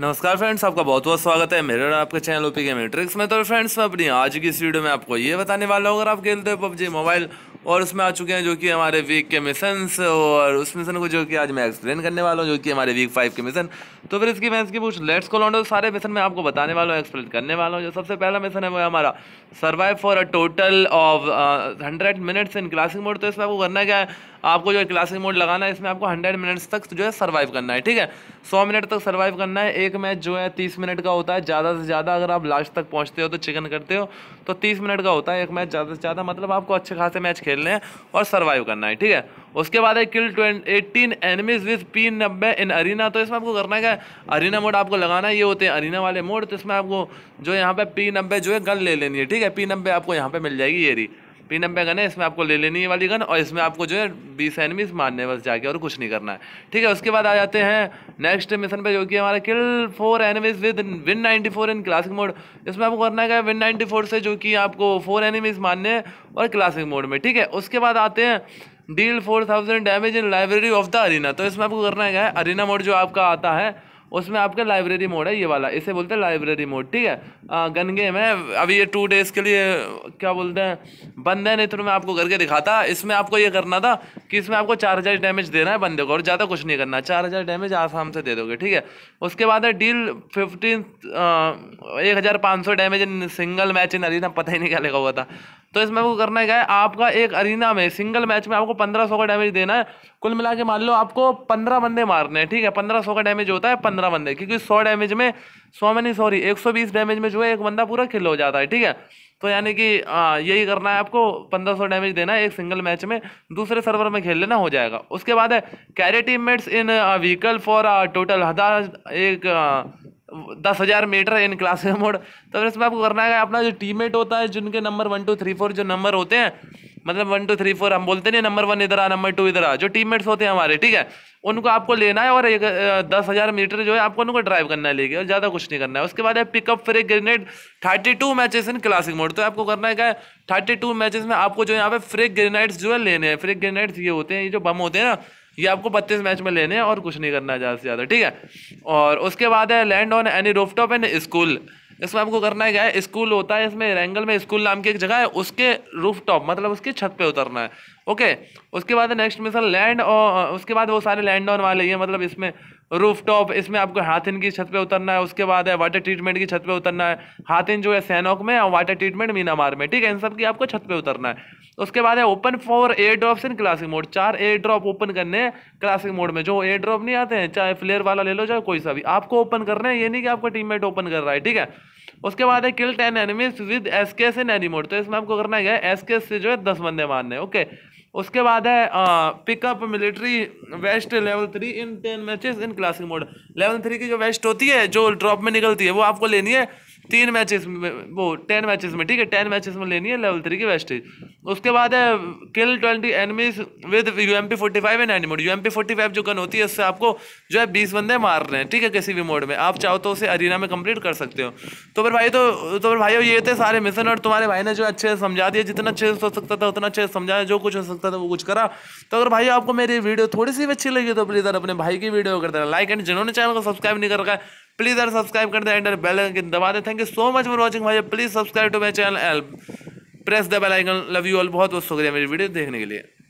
नमस्कार फ्रेंड्स आपका बहुत बहुत स्वागत है मेरे और आपके चैनल ओपी के मेट्रिक्स में तो फ्रेंड्स मैं अपनी आज की इस वीडियो में आपको ये बताने वाला हूँ अगर आप खेलते हो पबजी मोबाइल और उसमें आ चुके हैं जो कि हमारे वीक के मिशंस और उस मिशन को जो कि आज मैं एक्सप्लेन करने वाला हूँ जो कि हमारे वीक फाइव के मिशन तो फिर इसकी मैं इसकी पूछ लेट्स को लॉन्डो सारे मिशन मैं आपको बताने वाला हूँ एक्सप्लेन करने वाला हूँ जो सबसे पहला मिशन है वो है हमारा survive for a total of hundred minutes in classic mode तो इसमें आपको करना क्या है आपको जो क्लासिक मोड लगाना है इसमें आपको हंड्रेड मिनट्स तक जो है सर्वाइव करना है ठीक है सौ मिनट तक सर्वाइव करना है एक मैच जो है तीस मिनट का होता है ज़्यादा से ज़्यादा अगर आप लास्ट तक पहुँचते हो तो चिकन करते हो तो तीस मिनट का होता है एक मैच ज़्यादा से ज़्यादा मतलब आपको अच्छे खासे मैच खेलने हैं और सर्वाइव करना है ठीक है उसके बाद है kill eighteen enemies with P नब्बे इन अरीना तो इसमें आपको करना क्या है अरीना मोड आपको लगाना ये होते हैं अरीना वाले मोड तो इसमें आपको जो यहाँ पे पी नब्बे जो है गन ले लेनी है ठीक है पी नब्बे आपको यहाँ पे मिल जाएगी ये रही पी नब्बे गन है इसमें आपको ले लेनी है वाली गन और इसमें आपको जो है बीस एनमीज मारने बस जाके और कुछ नहीं करना है ठीक है उसके बाद आ जाते हैं नेक्स्ट मिशन पे जो कि हमारा kill four enemies with win ninety four in classic mode इसमें आपको करना है विन नाइन्टी फोर से जो कि आपको फोर एनिमीज मारने और क्लासिक मोड में ठीक है उसके बाद आते हैं deal four thousand damage in library of the arena तो इसमें आपको करना है अरीना मोड जो आपका आता है उसमें आपका लाइब्रेरी मोड है ये वाला इसे बोलते हैं लाइब्रेरी मोड ठीक है गन गेम है अभी ये टू डेज़ के लिए क्या बोलते हैं बंदे ने थ्रू मैं आपको करके दिखाता इसमें आपको ये करना था कि इसमें आपको चार हज़ार डैमेज देना है बंदे को और ज़्यादा कुछ नहीं करना चार हज़ार डैमेज आसाम से दे दोगे ठीक है उसके बाद है डील फिफ्टीन एक हज़ार पाँच सौ damage in single match in arena पता ही नहीं क्या लिखा हुआ था तो इसमें वो करना क्या है आपका एक अरीना में सिंगल मैच में आपको पंद्रह सौ का डैमेज देना है कुल मिला के मान लो आपको पंद्रह बंदे मारने हैं ठीक है पंद्रह सौ का डैमेज होता है पंद्रह बंदे क्योंकि सौ डैमेज में सौ में नहीं सॉरी एक सौ बीस डैमेज में जो है एक बंदा पूरा खिल हो जाता है ठीक है तो यानी कि यही करना है आपको पंद्रह सौ डैमेज देना है एक सिंगल मैच में दूसरे सर्वर में खेल लेना हो जाएगा उसके बाद है carry team mates in vehicle for total हजार एक दस हज़ार मीटर इन क्लास मोड तो फिर इसमें आपको करना है अपना जो टीममेट होता है जिनके number one two three four जो नंबर होते हैं मतलब वन टू थ्री फोर हम बोलते नहीं नंबर वन इधर आ नंबर टू इधर आ जो टीममेट्स होते हैं हमारे ठीक है उनको आपको लेना है और एक दस हज़ार मीटर जो है आपको उनको ड्राइव करना है लेके और ज़्यादा कुछ नहीं करना है उसके बाद है पिकअप फिर एक grenade thirty two matches in classic mode तो आपको करना है क्या थर्टी टू मैचेस में आपको जो यहाँ पे फ्रिक ग्रेनाइड्स जो है लेने हैं फ्रिक ग्रेनाइड्स ये होते हैं ये जो बम होते हैं ना ये आपको बत्तीस मैच में लेने हैं और कुछ नहीं करना है ज़्यादा से ज़्यादा ठीक है और उसके बाद है land on any top and school इसमें आपको करना है क्या है स्कूल होता है इसमें रैंगल में स्कूल नाम की एक जगह है उसके रूफ टॉप मतलब उसकी छत पे उतरना है ओके उसके बाद नेक्स्ट मिशन लैंड और उसके बाद वो सारे लैंड ऑन वाले हैं मतलब इसमें रूफ टॉप इसमें आपको हाथिन की छत पे उतरना है उसके बाद है वाटर ट्रीटमेंट की छत पे उतरना है हाथिन जो है सैनोक में और वाटर ट्रीटमेंट मीनामार में ठीक है इन सब की आपको छत पे उतरना है उसके बाद है open four air drops in classic mode चार एयर ड्रॉप ओपन करने हैं क्लासिक मोड में जो एयर ड्रॉप नहीं आते हैं चाहे फ्लेयर वाला ले लो चाहे कोई सा भी आपको ओपन करना है ये नहीं कि आपका टीम ओपन कर रहा है ठीक है उसके बाद है kill ten enemies with S K S in any mode तो इसमें आपको करना है एस के एस से जो है दस बंदे मारने ओके उसके बाद है pickup military vest level three in ten matches in classic mode level three की जो वेस्ट होती है जो ड्रॉप में निकलती है वो आपको लेनी है तीन मैचेस में वो टेन मैचेस में ठीक है टेन मैचेस में लेनी है लेवल थ्री की वेस्टेज उसके बाद है kill twenty enemies with U M P forty five and any mode U M P forty five जो गन होती है उससे आपको जो है बीस बंदे मार रहे हैं ठीक है किसी भी मोड में आप चाहो तो उसे अरीना में कंप्लीट कर सकते हो तो फिर भाई तो तो फिर भाई ये थे सारे मिशन और तुम्हारे भाई ने जो अच्छे से समझा दिया जितना अच्छे से हो सकता था उतना अच्छे से समझाया जो कुछ हो सकता था वो कुछ करा तो अगर भाई आपको मेरी वीडियो थोड़ी सी भी अच्छी लगी तो प्लीज़ अपने भाई की वीडियो कर देना लाइक एंड जिन्होंने चैनल को सब्सक्राइब नहीं कर रखा है प्लीज़ यार सब्सक्राइब कर दे एंड बेल आइकन दबा दे thank you so much for watching भाई please subscribe to my channel एल press the bell icon love you all बहुत बहुत शुक्रिया मेरी वीडियो देखने के लिए